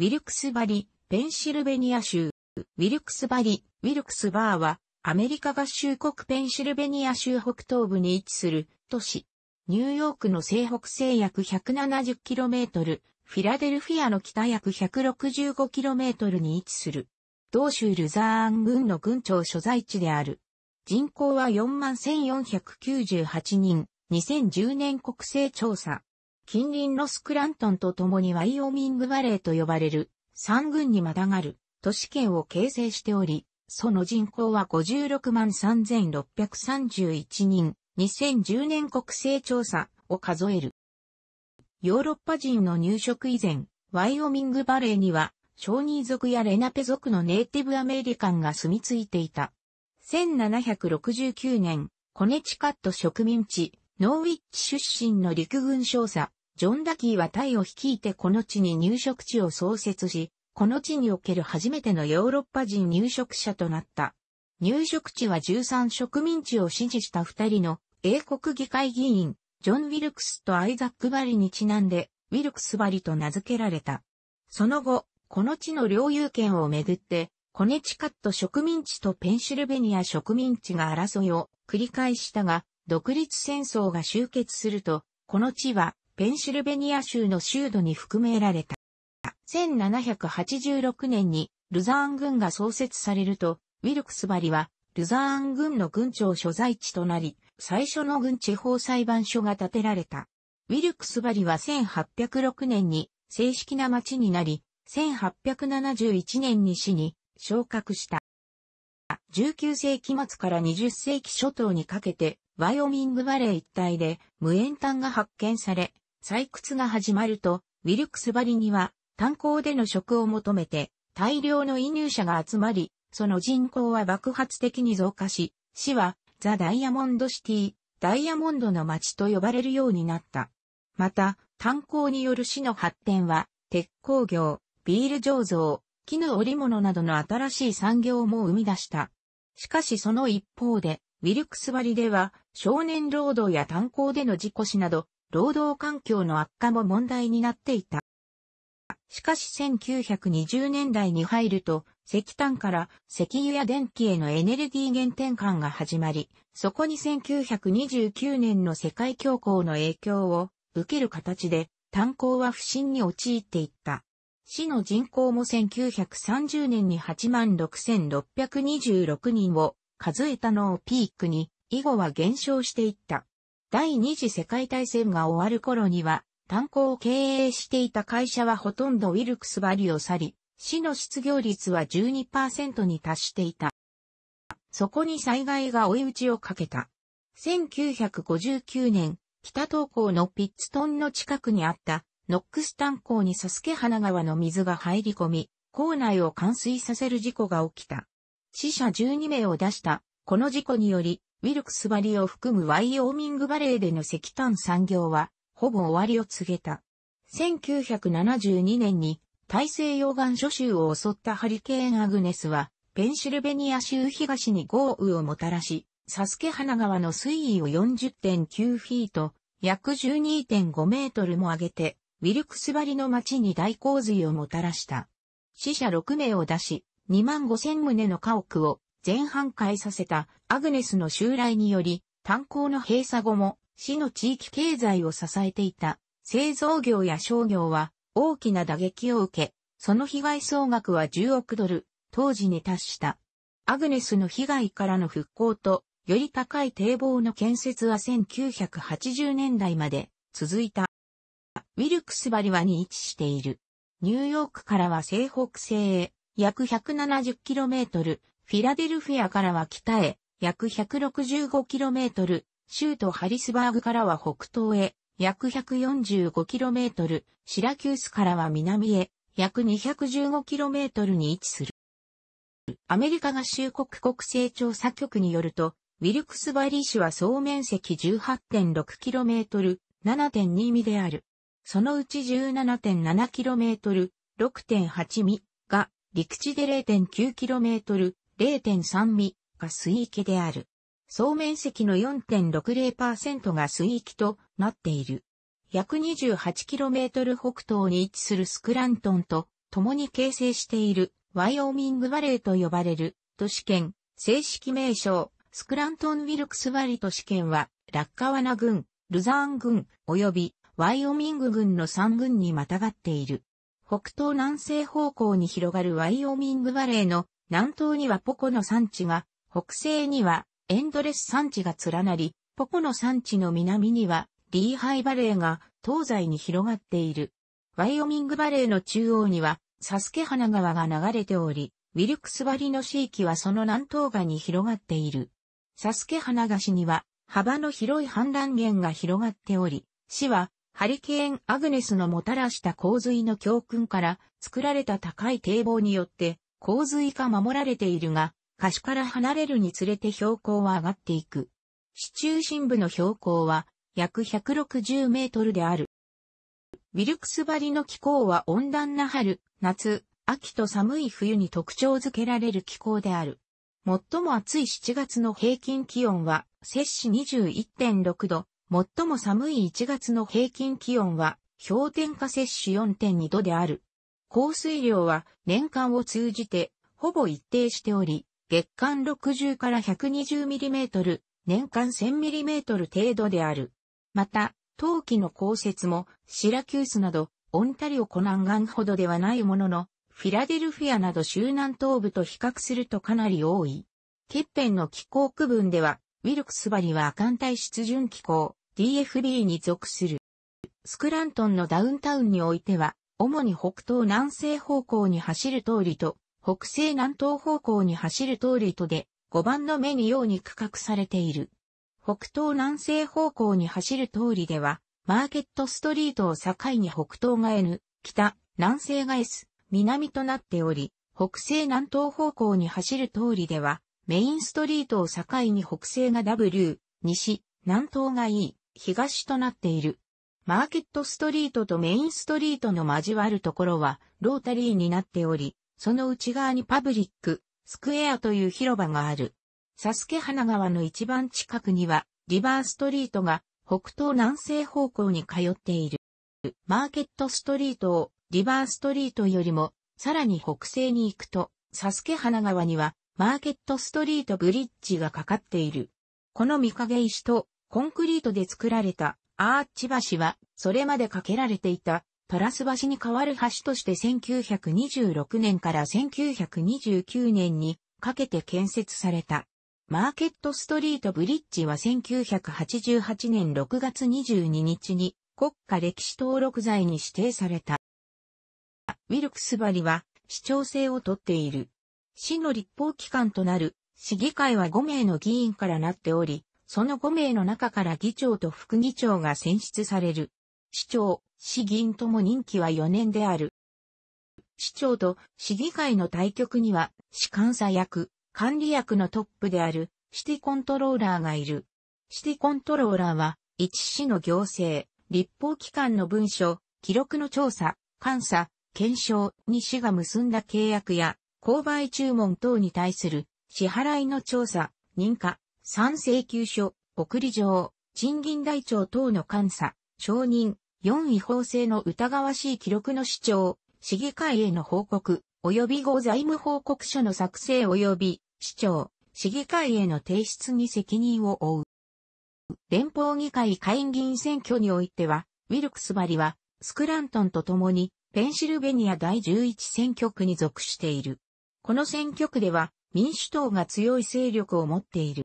ウィルクスバリ、ペンシルベニア州。ウィルクスバリ、ウィルクスバーは、アメリカ合衆国ペンシルベニア州北東部に位置する都市。ニューヨークの西北西約 170km、フィラデルフィアの北約 165km に位置する。同州ルザーン軍の軍庁所在地である。人口は41,498人、2010年国勢調査。近隣のスクラントンと共にワイオミングバレーと呼ばれる三軍にまたがる都市圏を形成しており、その人口は56万3631人、2010年国勢調査を数える。ヨーロッパ人の入植以前、ワイオミングバレーには、小人族やレナペ族のネイティブアメリカンが住み着いていた。1769年、コネチカット植民地、ノーウィッチ出身の陸軍少佐、ジョン・ダキーはタイを率いてこの地に入植地を創設し、この地における初めてのヨーロッパ人入植者となった。入植地は13植民地を支持した二人の英国議会議員、ジョン・ウィルクスとアイザック・バリにちなんで、ウィルクス・バリと名付けられた。その後、この地の領有権をめぐって、コネチカット植民地とペンシルベニア植民地が争いを繰り返したが、独立戦争が終結すると、この地はペンシルベニア州の州都に含められた。1786年にルザーン軍が創設されると、ウィルクスバリはルザーン軍の軍庁所在地となり、最初の軍地方裁判所が建てられた。ウィルクスバリは1806年に正式な町になり、1871年に市に昇格した。19世紀末から20世紀初頭にかけて、ワイオミングバレー一帯で無塩炭が発見され、採掘が始まると、ウィルクスバリには炭鉱での食を求めて大量の移入者が集まり、その人口は爆発的に増加し、市はザ・ダイヤモンドシティ、ダイヤモンドの街と呼ばれるようになった。また、炭鉱による市の発展は、鉄鋼業、ビール醸造、絹織物などの新しい産業も生み出した。しかしその一方で、ウィルクスバリでは、少年労働や炭鉱での事故死など、労働環境の悪化も問題になっていた。しかし1920年代に入ると、石炭から石油や電気へのエネルギー源転換が始まり、そこに1929年の世界恐慌の影響を受ける形で、炭鉱は不振に陥っていった。市の人口も1930年に86,626人を数えたのをピークに、以後は減少していった。第二次世界大戦が終わる頃には、炭鉱を経営していた会社はほとんどウィルクスバリを去り、市の失業率は12%に達していた。そこに災害が追い打ちをかけた。1959年、北東港のピッツトンの近くにあったノックス炭鉱にサスケ花川の水が入り込み、港内を冠水させる事故が起きた。死者12名を出した。この事故により、ウィルクスバリを含むワイオーミングバレーでの石炭産業は、ほぼ終わりを告げた。1972年に大西洋岸諸州を襲ったハリケーンアグネスは、ペンシルベニア州東に豪雨をもたらし、サスケ花川の水位を40.9フィート、約12.5メートルも上げて、ウィルクスバリの町に大洪水をもたらした。死者6名を出し、2万5千棟の家屋を全半壊させたアグネスの襲来により、炭鉱の閉鎖後も、市の地域経済を支えていた製造業や商業は大きな打撃を受け、その被害総額は10億ドル、当時に達した。アグネスの被害からの復興と、より高い堤防の建設は1980年代まで続いた。ウィルクスバリはに位置している。ニューヨークからは西北西へ約 170km、フィラデルフィアからは北へ約 165km、州都ハリスバーグからは北東へ、約 145km、シラキュースからは南へ、約 215km に位置する。アメリカ合衆国国勢調査局によると、ウィルクスバリー市は総面積 18.6km、7.2ミである。そのうち 17.7km、6.8ミが陸地で 0.9km、0.3ミが水域である。総面積の4.60%が水域となっている。約 28km 北東に位置するスクラントンと共に形成しているワイオミングバレーと呼ばれる都市圏、正式名称、スクラントン・ウィルクス・バリ都市圏は、ラッカワナ郡、ルザーン郡、及びワイオミング郡の3郡にまたがっている。北東南西方向に広がるワイオミングバレーの南東にはポコの産地が北西にはエンドレス山地が連なり、ポコの山地の南にはリーハイバレーが東西に広がっている。ワイオミングバレーの中央にはサスケ花川が流れており、ウィルクスバリの地域はその南東側に広がっている。サスケ花菓子には幅の広い氾濫源が広がっており、市はハリケーン・アグネスのもたらした洪水の教訓から作られた高い堤防によって洪水が守られているが、歌手から離れるにつれて標高は上がっていく。市中心部の標高は約160メートルである。ウィルクスバリの気候は温暖な春、夏、秋と寒い冬に特徴づけられる気候である。最も暑い7月の平均気温は摂氏21.6度、最も寒い1月の平均気温は氷点下摂氏4.2度である。降水量は年間を通じてほぼ一定しており、月間60から 120mm、年間 1000mm 程度である。また、冬季の降雪もシラキュースなどオンタリオ湖南岸ほどではないものの、フィラデルフィアなど周南東部と比較するとかなり多い。欠片の気候区分では、ウィルクスバリは亜寒帯湿潤気候、DFB に属する。スクラントンのダウンタウンにおいては、主に北東南西方向に走る通りと、北西南東方向に走る通りとで、5番の目にように区画されている。北東南西方向に走る通りでは、マーケットストリートを境に北東が N、北、南西が S、南となっており、北西南東方向に走る通りでは、メインストリートを境に北西が W、西、南東が E、東となっている。マーケットストリートとメインストリートの交わるところは、ロータリーになっており、その内側にパブリック、スクエアという広場がある。サスケ花川の一番近くには、リバーストリートが北東南西方向に通っている。マーケットストリートをリバーストリートよりもさらに北西に行くと、サスケ花川にはマーケットストリートブリッジがかかっている。この見影石とコンクリートで作られたアーチ橋はそれまでかけられていたトラス橋に代わる橋として1926年から1929年にかけて建設された。マーケットストリートブリッジは1988年6月22日に国家歴史登録財に指定された。ウィルクスバリは市長制をとっている。市の立法機関となる市議会は5名の議員からなっており、その5名の中から議長と副議長が選出される。市長、市議員とも任期は4年である。市長と市議会の対局には、市監査役、管理役のトップである、シティコントローラーがいる。シティコントローラーは、一市の行政、立法機関の文書、記録の調査、監査、検証に市が結んだ契約や、購買注文等に対する、支払いの調査、認可、賛請求書、送り状、賃金台帳等の監査、承認、4違法性の疑わしい記録の主張、市議会への報告、及び後財務報告書の作成及び、市長、市議会への提出に責任を負う。連邦議会会議員選挙においては、ウィルクスバリは、スクラントンと共に、ペンシルベニア第11選挙区に属している。この選挙区では、民主党が強い勢力を持っている。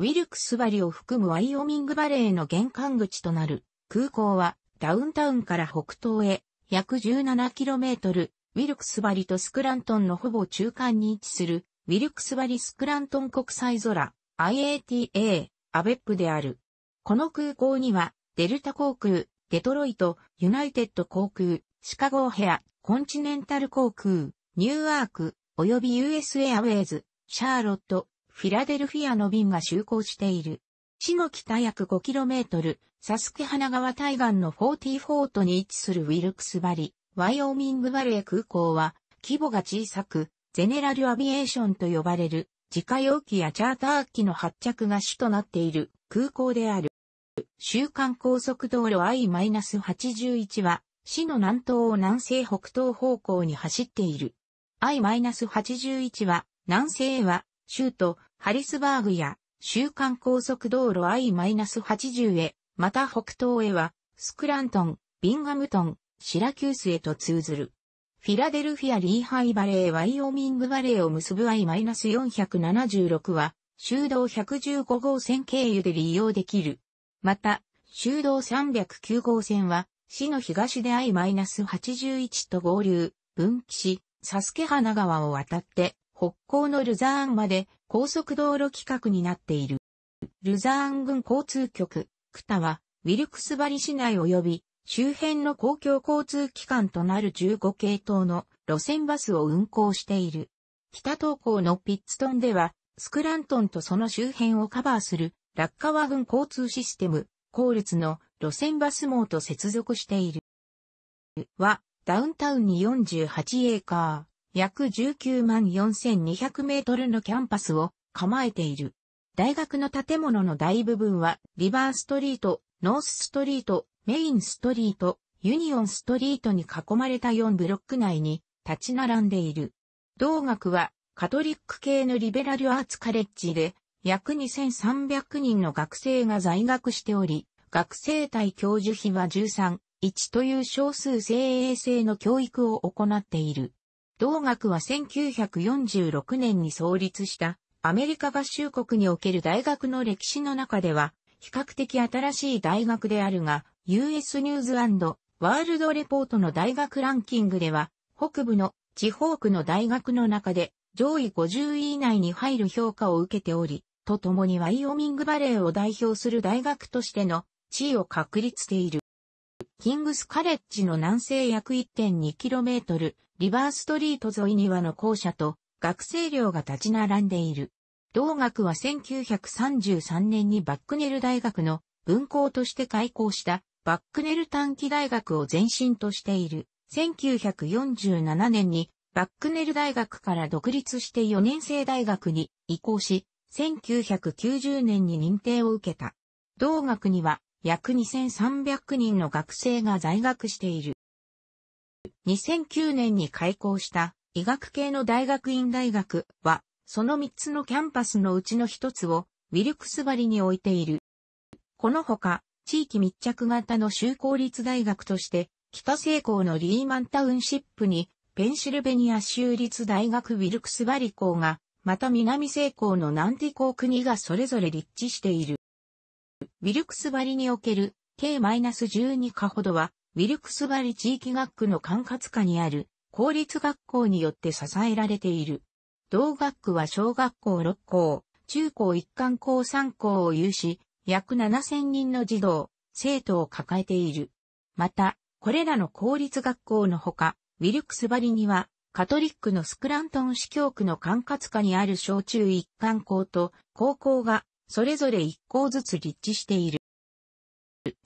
ウィルクスバリを含むワイオミングバレーの玄関口となる空港はダウンタウンから北東へ約 17km、ウィルクスバリとスクラントンのほぼ中間に位置するウィルクスバリスクラントン国際空 IATA アベップである。この空港にはデルタ航空、デトロイト、ユナイテッド航空、シカゴヘア、コンチネンタル航空、ニューアーク、及び US エアウェイズ、シャーロット、フィラデルフィアの便が就航している。市の北約 5km、サスケ花川対岸の44都に位置するウィルクスバリ、ワイオミングバレー空港は、規模が小さく、ゼネラルアビエーションと呼ばれる、自家用機やチャーター機の発着が主となっている空港である。週間高速道路 I-81 は、市の南東を南西北東方向に走っている。I-81 は、南西へは、州都、ハリスバーグや、週間高速道路 I-80 へ、また北東へは、スクラントン、ビンガムトン、シラキュースへと通ずる。フィラデルフィア・リーハイバレー・ワイオミングバレーを結ぶ I-476 は、修道115号線経由で利用できる。また、修道309号線は、市の東で I-81 と合流、分岐し、サスケ花川を渡って、北港のルザーンまで高速道路規格になっている。ルザーン郡交通局、クタは、ウィルクスバリ市内及び周辺の公共交通機関となる15系統の路線バスを運行している。北東港のピッツトンでは、スクラントンとその周辺をカバーする落下カワ交通システム、コーの路線バス網と接続している。は、ダウンタウンに48エーカー、約19万4200メートルのキャンパスを構えている。大学の建物の大部分は、リバーストリート、ノースストリート、メインストリート、ユニオンストリートに囲まれた4ブロック内に立ち並んでいる。同学はカトリック系のリベラルアーツカレッジで約2300人の学生が在学しており、学生対教授費は13、1という少数精鋭制の教育を行っている。同学は1946年に創立したアメリカ合衆国における大学の歴史の中では、比較的新しい大学であるが、US ニューズワールドレポートの大学ランキングでは、北部の地方区の大学の中で上位50位以内に入る評価を受けており、とともにワイオミングバレーを代表する大学としての地位を確立している。キングスカレッジの南西約 1.2km、リバーストリート沿いにはの校舎と学生寮が立ち並んでいる。同学は1933年にバックネル大学の分校として開校したバックネル短期大学を前身としている。1947年にバックネル大学から独立して4年生大学に移行し、1990年に認定を受けた。同学には約2300人の学生が在学している。2009年に開校した医学系の大学院大学は、その3つのキャンパスのうちの1つを、ウィルクスバリに置いている。このほか、地域密着型の修公立大学として、北西高のリーマンタウンシップに、ペンシルベニア州立大学ウィルクスバリ校が、また南西高の南ンテ国がそれぞれ立地している。ウィルクスバリにおける K-12 課ほどは、ウィルクスバリ地域学区の管轄下にある公立学校によって支えられている。同学区は小学校6校、中高一貫校3校を有し、約7000人の児童、生徒を抱えている。また、これらの公立学校のほか、ウィルクスバリには、カトリックのスクラントン市教区の管轄下にある小中一貫校と高校が、それぞれ1校ずつ立地している。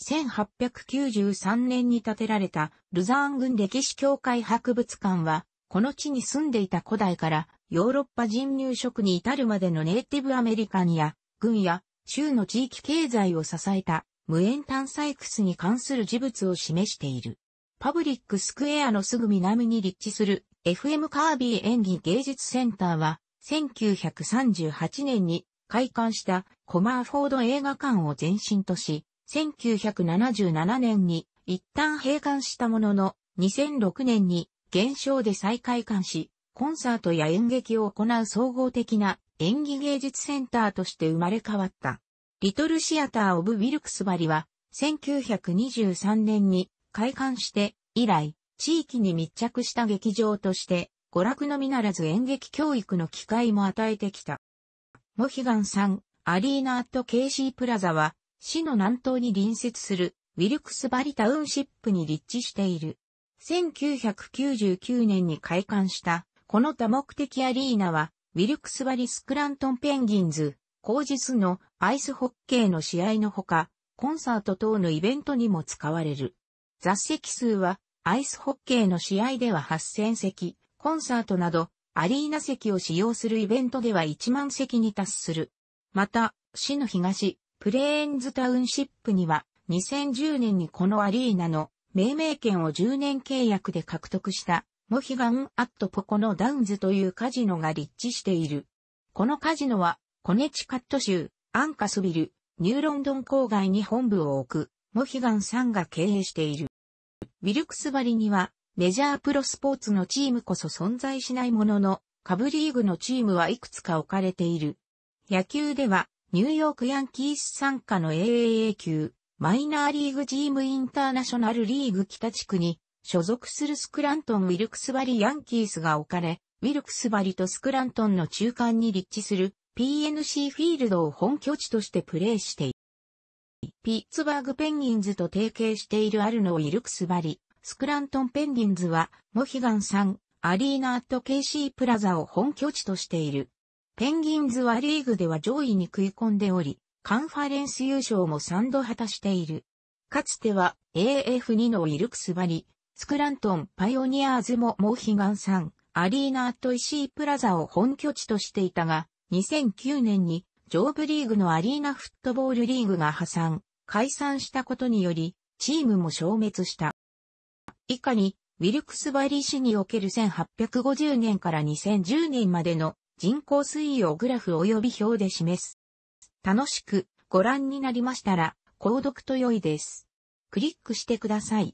1893年に建てられたルザーン軍歴史協会博物館は、この地に住んでいた古代からヨーロッパ人入植に至るまでのネイティブアメリカンや軍や州の地域経済を支えた無縁炭採掘に関する事物を示している。パブリックスクエアのすぐ南に立地する FM カービー演技芸術センターは1938年に開館したコマーフォード映画館を前身とし、1977年に一旦閉館したものの、2006年に減少で再開館し、コンサートや演劇を行う総合的な演技芸術センターとして生まれ変わった。リトルシアター・オブ・ウィルクスバリは、1923年に開館して以来、地域に密着した劇場として、娯楽のみならず演劇教育の機会も与えてきた。モヒガンさん、アリーナアット・ケイシー・プラザは、市の南東に隣接するウィルクスバリタウンシップに立地している。1999年に開館したこの多目的アリーナはウィルクスバリスクラントンペンギンズ、後日のアイスホッケーの試合のほか、コンサート等のイベントにも使われる。座席数はアイスホッケーの試合では8000席、コンサートなどアリーナ席を使用するイベントでは1万席に達する。また、市の東、プレーンズタウンシップには2010年にこのアリーナの命名権を10年契約で獲得したモヒガン・アット・ポコのダウンズというカジノが立地している。このカジノはコネチカット州アンカスビル、ニューロンドン郊外に本部を置くモヒガンさんが経営している。ウィルクスバリにはメジャープロスポーツのチームこそ存在しないものの、下部リーグのチームはいくつか置かれている。野球では、ニューヨークヤンキース参加の AAA 級、マイナーリーグチームインターナショナルリーグ北地区に、所属するスクラントン・ウィルクスバリ・ヤンキースが置かれ、ウィルクスバリとスクラントンの中間に立地する PNC フィールドを本拠地としてプレーしている。ピッツバーグペンギンズと提携しているアルノ・ウィルクスバリ、スクラントン・ペンギンズは、モヒガンさん、アリーナ・アット・ケイシー・プラザを本拠地としている。ペンギンズはリーグでは上位に食い込んでおり、カンファレンス優勝も3度果たしている。かつては AF2 のイルクスバリ、スクラントンパイオニアーズもモーヒガンさん、アリーナート石井プラザを本拠地としていたが、2009年に上部リーグのアリーナフットボールリーグが破産、解散したことにより、チームも消滅した。以下に、ウィルクスバリー市における1850年から2010年までの人口推移をグラフ及び表で示す。楽しくご覧になりましたら、購読と良いです。クリックしてください。